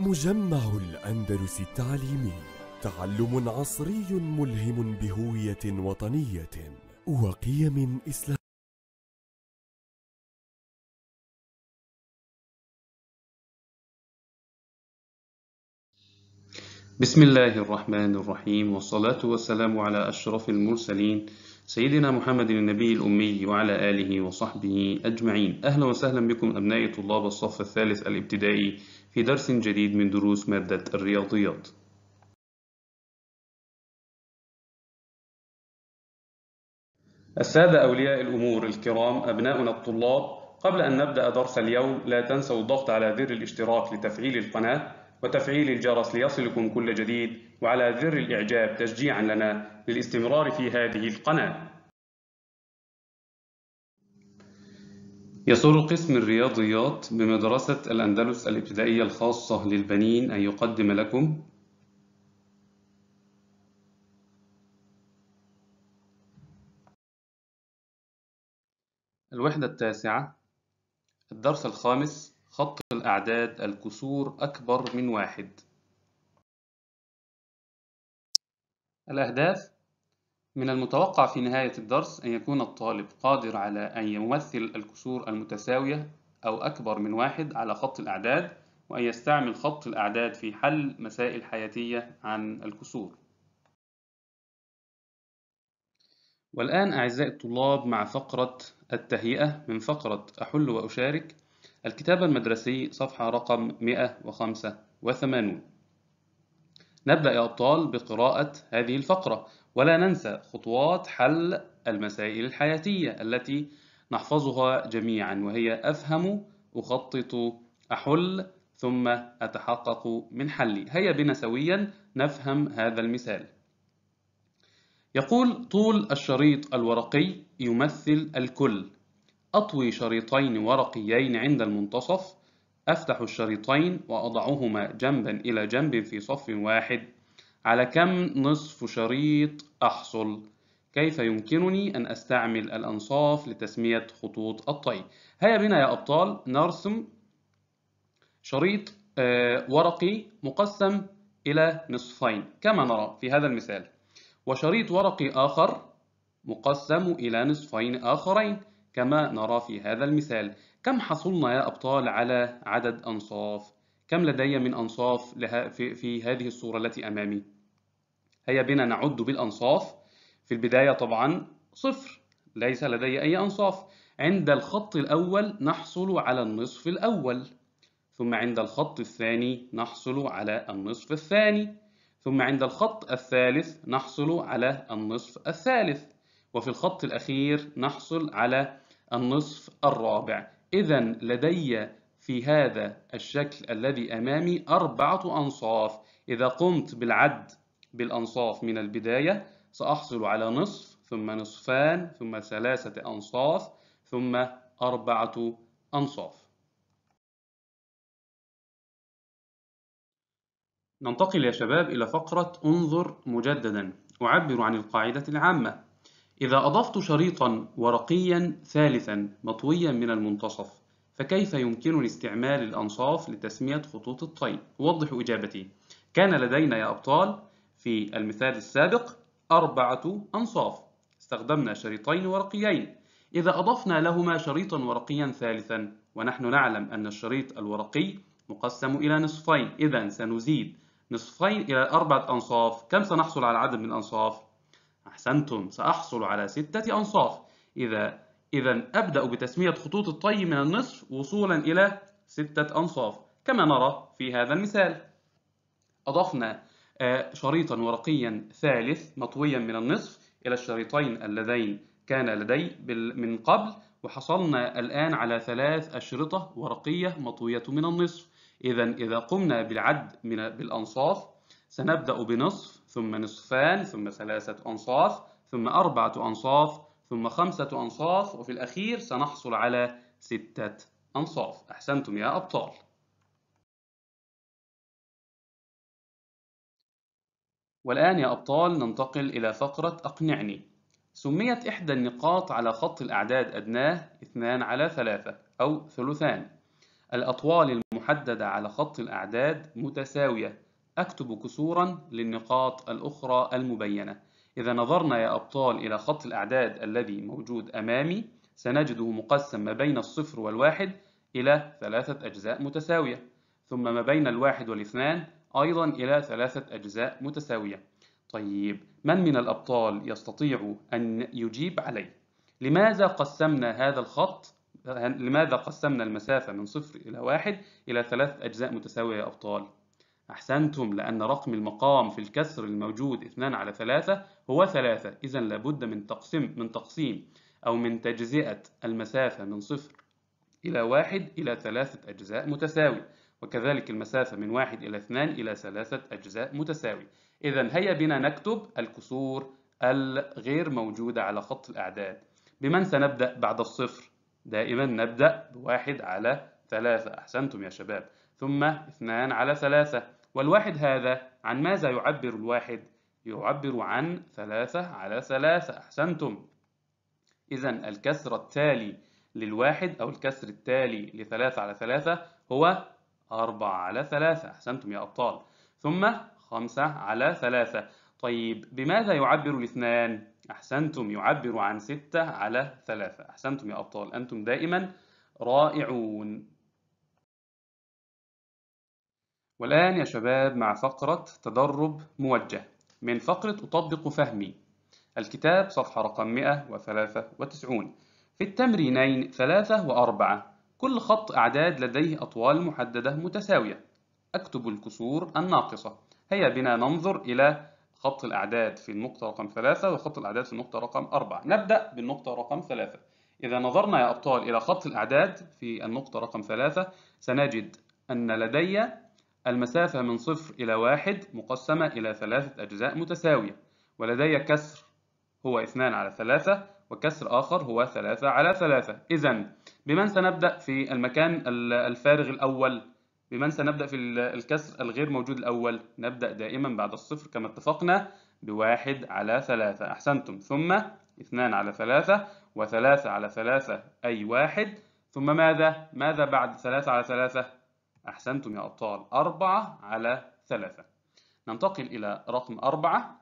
مجمع الأندلس التعليمي تعلم عصري ملهم بهوية وطنية وقيم إسلامية بسم الله الرحمن الرحيم والصلاة والسلام على أشرف المرسلين سيدنا محمد النبي الأمي وعلى آله وصحبه أجمعين أهلا وسهلا بكم أبنائي طلاب الصف الثالث الابتدائي في درس جديد من دروس مادة الرياضيات السادة أولياء الأمور الكرام أبناؤنا الطلاب قبل أن نبدأ درس اليوم لا تنسوا الضغط على زر الاشتراك لتفعيل القناة وتفعيل الجرس ليصلكم كل جديد وعلى زر الإعجاب تشجيعا لنا للاستمرار في هذه القناة يسر قسم الرياضيات بمدرسة الأندلس الابتدائية الخاصة للبنين أن يقدم لكم الوحدة التاسعة الدرس الخامس خط الأعداد الكسور أكبر من واحد الأهداف من المتوقع في نهاية الدرس أن يكون الطالب قادر على أن يمثل الكسور المتساوية أو أكبر من واحد على خط الأعداد وأن يستعمل خط الأعداد في حل مسائل حياتية عن الكسور والآن أعزائي الطلاب مع فقرة التهيئة من فقرة أحل وأشارك الكتاب المدرسي صفحة رقم 185 نبدأ يا أبطال بقراءة هذه الفقرة ولا ننسى خطوات حل المسائل الحياتية التي نحفظها جميعا وهي أفهم أخطط أحل ثم أتحقق من حلي هيا بنا سويا نفهم هذا المثال يقول طول الشريط الورقي يمثل الكل أطوي شريطين ورقيين عند المنتصف أفتح الشريطين وأضعهما جنبا إلى جنب في صف واحد على كم نصف شريط أحصل؟ كيف يمكنني أن أستعمل الأنصاف لتسمية خطوط الطي؟ هيا بنا يا أبطال نرسم شريط آه، ورقي مقسم إلى نصفين كما نرى في هذا المثال وشريط ورقي آخر مقسم إلى نصفين آخرين كما نرى في هذا المثال كم حصلنا يا أبطال على عدد أنصاف كم لدي من أنصاف لها في, في هذه الصورة التي أمامي؟ هيا بنا نعد بالأنصاف في البداية طبعا صفر ليس لدي أي أنصاف عند الخط الأول نحصل على النصف الأول ثم عند الخط الثاني نحصل على النصف الثاني ثم عند الخط الثالث نحصل على النصف الثالث وفي الخط الأخير نحصل على النصف الرابع إذا لدي في هذا الشكل الذي أمامي أربعة أنصاف إذا قمت بالعد بالأنصاف من البداية سأحصل على نصف ثم نصفان ثم ثلاثة أنصاف ثم أربعة أنصاف ننتقل يا شباب إلى فقرة انظر مجددا أعبر عن القاعدة العامة إذا أضفت شريطا ورقيا ثالثا مطويا من المنتصف فكيف يمكنني استعمال الأنصاف لتسمية خطوط الطي؟ أوضح إجابتي كان لدينا يا أبطال في المثال السابق أربعة أنصاف استخدمنا شريطين ورقيين إذا أضفنا لهما شريطا ورقيا ثالثا ونحن نعلم أن الشريط الورقي مقسم إلى نصفين إذا سنزيد نصفين إلى أربعة أنصاف كم سنحصل على عدد من الأنصاف؟ أحسنتم سأحصل على ستة أنصاف إذا إذا أبدأ بتسمية خطوط الطي من النصف وصولا إلى ستة أنصاف كما نرى في هذا المثال أضفنا آه، شريطا ورقيا ثالث مطويا من النصف إلى الشريطين اللذين كان لدي من قبل وحصلنا الآن على ثلاث أشرطة ورقية مطوية من النصف إذا إذا قمنا بالعد من بالأنصاف سنبدأ بنصف ثم نصفان ثم ثلاثة أنصاف ثم أربعة أنصاف ثم خمسة أنصاف وفي الأخير سنحصل على ستة أنصاف أحسنتم يا أبطال والآن يا أبطال ننتقل إلى فقرة أقنعني سميت إحدى النقاط على خط الأعداد أدناه اثنان على ثلاثة أو ثلثان الأطوال المحددة على خط الأعداد متساوية أكتب كسورا للنقاط الأخرى المبينة إذا نظرنا يا أبطال إلى خط الأعداد الذي موجود أمامي سنجده مقسم ما بين الصفر والواحد إلى ثلاثة أجزاء متساوية ثم ما بين الواحد والاثنان أيضا إلى ثلاثة أجزاء متساوية طيب من من الأبطال يستطيع أن يجيب علي؟ لماذا قسمنا هذا الخط؟ لماذا قسمنا المسافة من صفر إلى واحد إلى ثلاثة أجزاء متساوية يا أبطال؟ أحسنتم لأن رقم المقام في الكسر الموجود 2 على 3 هو 3 إذا لابد من تقسيم من تقسيم أو من تجزئة المسافة من صفر إلى واحد إلى ثلاثة أجزاء متساوية وكذلك المسافة من واحد إلى اثنان إلى ثلاثة أجزاء متساوية إذا هيا بنا نكتب الكسور الغير موجودة على خط الأعداد بمن سنبدأ بعد الصفر؟ دائما نبدأ بواحد على ثلاثة أحسنتم يا شباب ثم اثنان على ثلاثة والواحد هذا عن ماذا يعبر الواحد؟ يعبر عن ثلاثة على ثلاثة أحسنتم إذا الكسر التالي للواحد أو الكسر التالي لثلاثة على ثلاثة هو أربعة على ثلاثة أحسنتم يا أبطال ثم خمسة على ثلاثة طيب بماذا يعبر الاثنان؟ أحسنتم يعبر عن ستة على ثلاثة أحسنتم يا أبطال أنتم دائما رائعون والآن يا شباب مع فقرة تدرب موجه من فقرة أطبق فهمي الكتاب صفحة رقم 193 في التمرينين 3 و4 كل خط أعداد لديه أطوال محددة متساوية أكتب الكسور الناقصة هيا بنا ننظر إلى خط الأعداد في النقطة رقم 3 وخط الأعداد في النقطة رقم 4 نبدأ بالنقطة رقم 3 إذا نظرنا يا أبطال إلى خط الأعداد في النقطة رقم 3 سنجد أن لدي المسافة من صفر إلى واحد مقسمة إلى ثلاثة أجزاء متساوية ولدي كسر هو اثنان على ثلاثة وكسر آخر هو ثلاثة على ثلاثة إذا بمن سنبدأ في المكان الفارغ الأول؟ بمن سنبدأ في الكسر الغير موجود الأول؟ نبدأ دائما بعد الصفر كما اتفقنا بواحد على ثلاثة أحسنتم ثم اثنان على ثلاثة وثلاثة على ثلاثة أي واحد ثم ماذا؟ ماذا بعد ثلاثة على ثلاثة؟ أحسنتم يا أبطال أربعة على ثلاثة ننتقل إلى رقم أربعة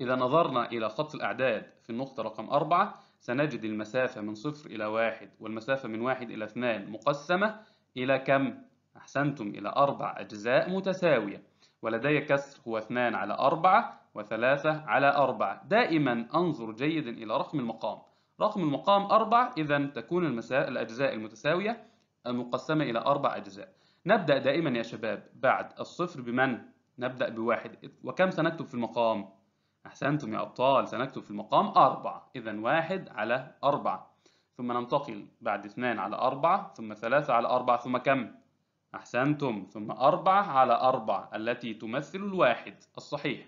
إذا نظرنا إلى خط الأعداد في النقطة رقم أربعة سنجد المسافة من صفر إلى واحد والمسافة من واحد إلى اثنان مقسمة إلى كم؟ أحسنتم إلى أربع أجزاء متساوية ولدي كسر هو اثنان على أربعة وثلاثة على أربعة دائما أنظر جيدا إلى رقم المقام رقم المقام أربعة إذا تكون الأجزاء المتساوية مقسمة إلى أربع أجزاء نبدأ دائما يا شباب بعد الصفر بمن؟ نبدأ بواحد وكم سنكتب في المقام؟ أحسنتم يا أبطال سنكتب في المقام أربعة إذا واحد على أربعة ثم ننتقل بعد اثنان على أربعة ثم ثلاثة على أربعة ثم كم؟ أحسنتم ثم أربعة على أربعة التي تمثل الواحد الصحيح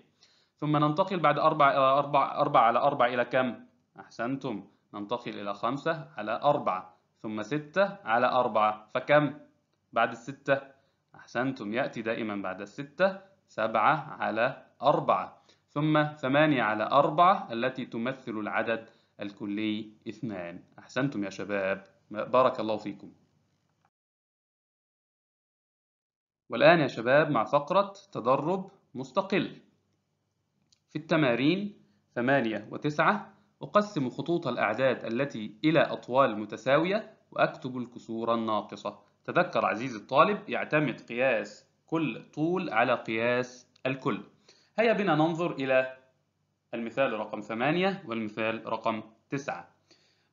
ثم ننتقل بعد أربعة آه، أربعة أربعة على أربعة إلى كم؟ أحسنتم ننتقل إلى خمسة على أربعة ثم 6 على 4 فكم بعد الستة؟ أحسنتم يأتي دائما بعد الستة 7 على 4 ثم 8 على 4 التي تمثل العدد الكلي 2 أحسنتم يا شباب بارك الله فيكم والآن يا شباب مع فقرة تدرب مستقل في التمارين 8 و 9 أقسم خطوط الأعداد التي إلى أطوال متساوية وأكتب الكسور الناقصة تذكر عزيزي الطالب يعتمد قياس كل طول على قياس الكل هيا بنا ننظر إلى المثال رقم 8 والمثال رقم 9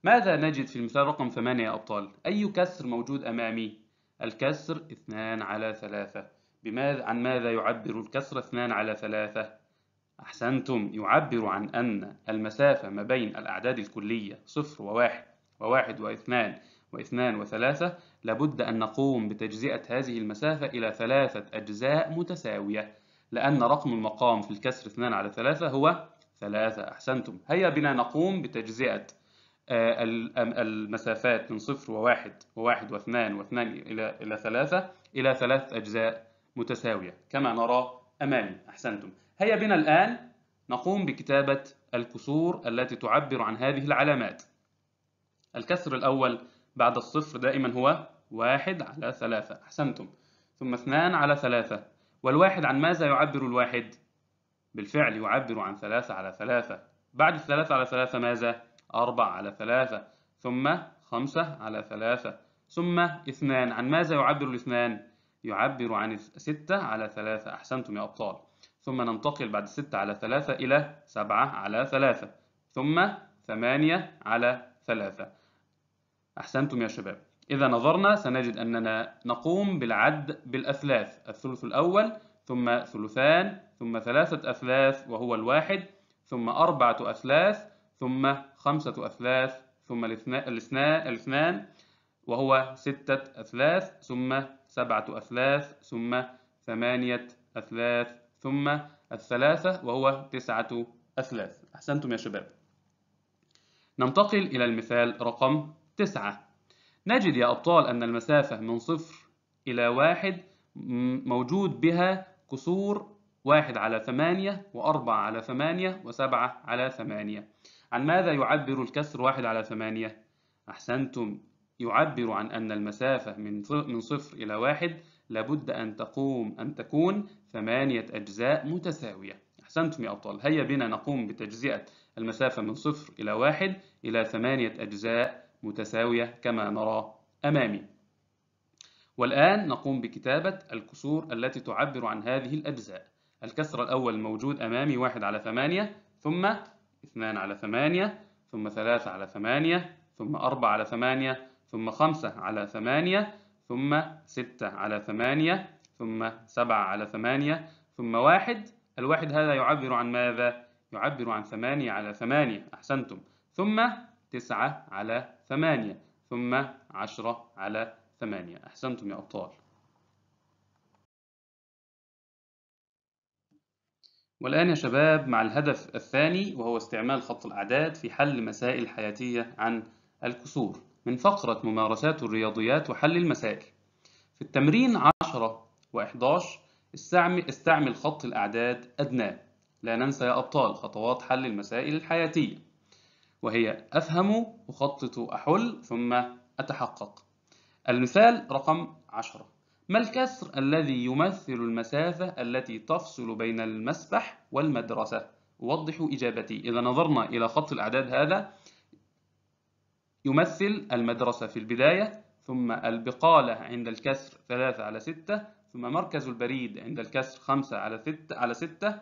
ماذا نجد في المثال رقم 8 يا أبطال؟ أي كسر موجود أمامي؟ الكسر 2 على 3 بماذا عن ماذا يعبر الكسر 2 على 3؟ أحسنتم يعبر عن أن المسافة ما بين الأعداد الكلية صفر وواحد وواحد واثنان واثنان وثلاثة لابد أن نقوم بتجزئة هذه المسافة إلى ثلاثة أجزاء متساوية لأن رقم المقام في الكسر اثنان على ثلاثة هو ثلاثة أحسنتم هيا بنا نقوم بتجزئة آه، المسافات من صفر وواحد وواحد واثنان واثنان إلى ثلاثة إلى ثلاثة أجزاء متساوية كما نرى أمامي أحسنتم هيا بنا الآن نقوم بكتابة الكسور التي تعبر عن هذه العلامات الكسر الأول بعد الصفر دائما هو واحد على ثلاثة أحسنتم ثم اثنان على ثلاثة والواحد عن ماذا يعبر الواحد؟ بالفعل يعبر عن ثلاثة على ثلاثة بعد الثلاثة على ثلاثة ماذا؟ أربعة على ثلاثة ثم خمسة على ثلاثة ثم اثنان عن ماذا يعبر الاثنان؟ يعبر عن ستة على ثلاثة أحسنتم يا أبطال ثم ننتقل بعد ستة على ثلاثة إلى سبعة على ثلاثة ثم ثمانية على ثلاثة أحسنتم يا شباب إذا نظرنا سنجد أننا نقوم بالعد بالأثلاث الثلث الأول ثم ثلثان ثم ثلاثة أثلاث وهو الواحد ثم أربعة أثلاث ثم خمسة أثلاث ثم الاثنان وهو ستة أثلاث ثم سبعة أثلاث ثم ثمانية أثلاث ثم الثلاثة وهو تسعة أثلاث أحسنتم يا شباب ننتقل إلى المثال رقم تسعة نجد يا أبطال أن المسافة من صفر إلى واحد موجود بها كسور واحد على ثمانية وأربعة على ثمانية وسبعة على ثمانية عن ماذا يعبر الكسر واحد على ثمانية؟ أحسنتم يعبر عن أن المسافة من صفر إلى واحد لابد أن تقوم أن تكون ثمانية أجزاء متساوية أحسنتم يا أبطال هيا بنا نقوم بتجزئة المسافة من صفر إلى واحد إلى ثمانية أجزاء متساوية كما نرى أمامي والآن نقوم بكتابة الكسور التي تعبر عن هذه الأجزاء الكسر الأول الموجود أمامي واحد على ثمانية ثم اثنان على ثمانية ثم ثلاثة على ثمانية ثم أربعة على ثمانية ثم خمسة على ثمانية ثم ستة على ثمانية ثم سبعة على ثمانية ثم واحد الواحد هذا يعبر عن ماذا؟ يعبر عن ثمانية على ثمانية أحسنتم ثم تسعة على ثمانية ثم عشرة على ثمانية أحسنتم يا أبطال والآن يا شباب مع الهدف الثاني وهو استعمال خط الأعداد في حل مسائل حياتية عن الكسور من فقرة ممارسات الرياضيات وحل المسائل في التمرين 10 و11 استعمل, استعمل خط الأعداد أدناه لا ننسى يا أبطال خطوات حل المسائل الحياتية وهي أفهم أخطط أحل ثم أتحقق المثال رقم 10 ما الكسر الذي يمثل المسافة التي تفصل بين المسبح والمدرسة؟ وضحوا إجابتي إذا نظرنا إلى خط الأعداد هذا يمثل المدرسة في البداية ثم البقالة عند الكسر 3 على 6 ثم مركز البريد عند الكسر 5 على 6 على 6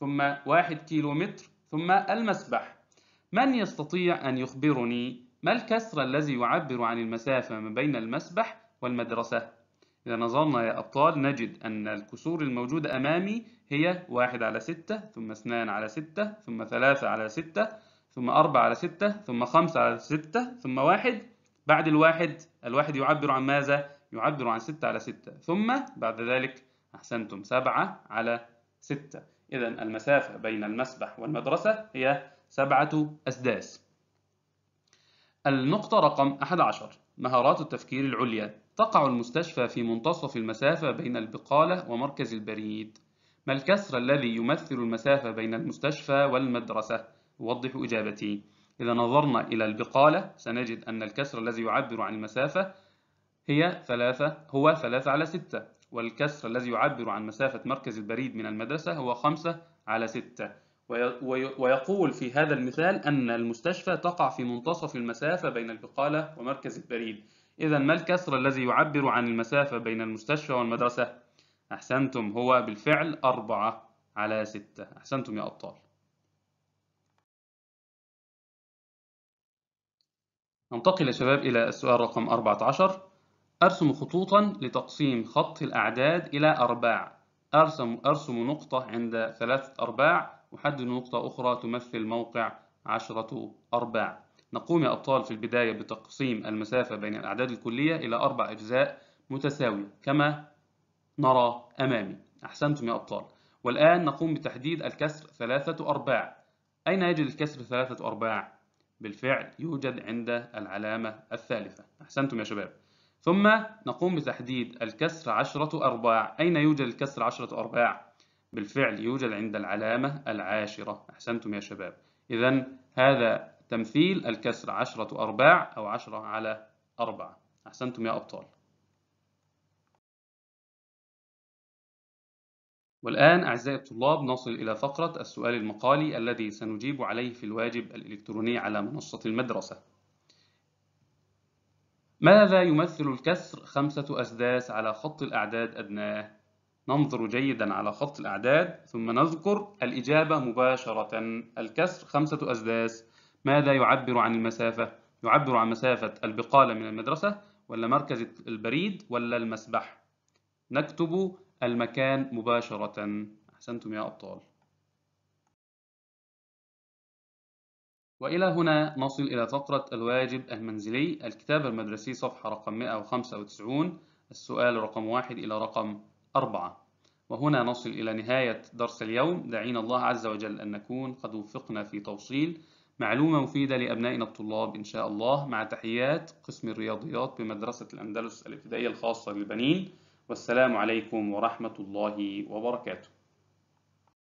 ثم 1 كيلومتر ثم المسبح من يستطيع أن يخبرني ما الكسر الذي يعبر عن المسافة ما بين المسبح والمدرسة؟ إذا نظرنا يا أبطال نجد أن الكسور الموجودة أمامي هي 1 على 6 ثم 2 على 6 ثم 3 على 6 ثم 4 على 6 ثم 5 على 6 ثم 1 بعد الواحد الواحد يعبر عن ماذا؟ يعبر عن 6 على 6 ثم بعد ذلك أحسنتم 7 على 6 إذا المسافة بين المسبح والمدرسة هي 7 أسداس النقطة رقم 11 مهارات التفكير العليا تقع المستشفى في منتصف المسافة بين البقالة ومركز البريد ما الكسر الذي يمثل المسافة بين المستشفى والمدرسة؟ أوضح إجابتي إذا نظرنا إلى البقالة سنجد أن الكسر الذي يعبر عن المسافة هي ثلاثة هو ثلاثة على ستة والكسر الذي يعبر عن مسافة مركز البريد من المدرسة هو خمسة على ستة ويقول في هذا المثال أن المستشفى تقع في منتصف المسافة بين البقالة ومركز البريد إذا ما الكسر الذي يعبر عن المسافة بين المستشفى والمدرسة؟ أحسنتم هو بالفعل أربعة على ستة أحسنتم يا أبطال ننتقل يا شباب إلى السؤال رقم 14 أرسم خطوطا لتقسيم خط الأعداد إلى أرباع أرسم, أرسم نقطة عند ثلاثة أرباع وحدد نقطة أخرى تمثل موقع عشرة أرباع نقوم يا أبطال في البداية بتقسيم المسافة بين الأعداد الكلية إلى أربع أجزاء متساوية كما نرى أمامي أحسنتم يا أبطال والآن نقوم بتحديد الكسر ثلاثة أرباع أين يجد الكسر ثلاثة أرباع؟ بالفعل يوجد عند العلامة الثالثة أحسنتم يا شباب ثم نقوم بتحديد الكسر عشرة أرباع أين يوجد الكسر عشرة أرباع؟ بالفعل يوجد عند العلامة العاشرة أحسنتم يا شباب إذا هذا تمثيل الكسر عشرة أرباع أو عشرة على أربعة أحسنتم يا أبطال والآن أعزائي الطلاب نصل إلى فقرة السؤال المقالي الذي سنجيب عليه في الواجب الإلكتروني على منصة المدرسة ماذا يمثل الكسر خمسة أسداس على خط الأعداد أدناه؟ ننظر جيدا على خط الأعداد ثم نذكر الإجابة مباشرة الكسر خمسة أسداس ماذا يعبر عن المسافة؟ يعبر عن مسافة البقالة من المدرسة ولا مركز البريد ولا المسبح؟ نكتب المكان مباشرة أحسنتم يا أبطال وإلى هنا نصل إلى فقرة الواجب المنزلي الكتاب المدرسي صفحة رقم 195 السؤال رقم 1 إلى رقم 4 وهنا نصل إلى نهاية درس اليوم دعينا الله عز وجل أن نكون قد وفقنا في توصيل معلومة مفيدة لأبنائنا الطلاب إن شاء الله مع تحيات قسم الرياضيات بمدرسة الأندلس الابتدائية الخاصة للبنين والسلام عليكم ورحمة الله وبركاته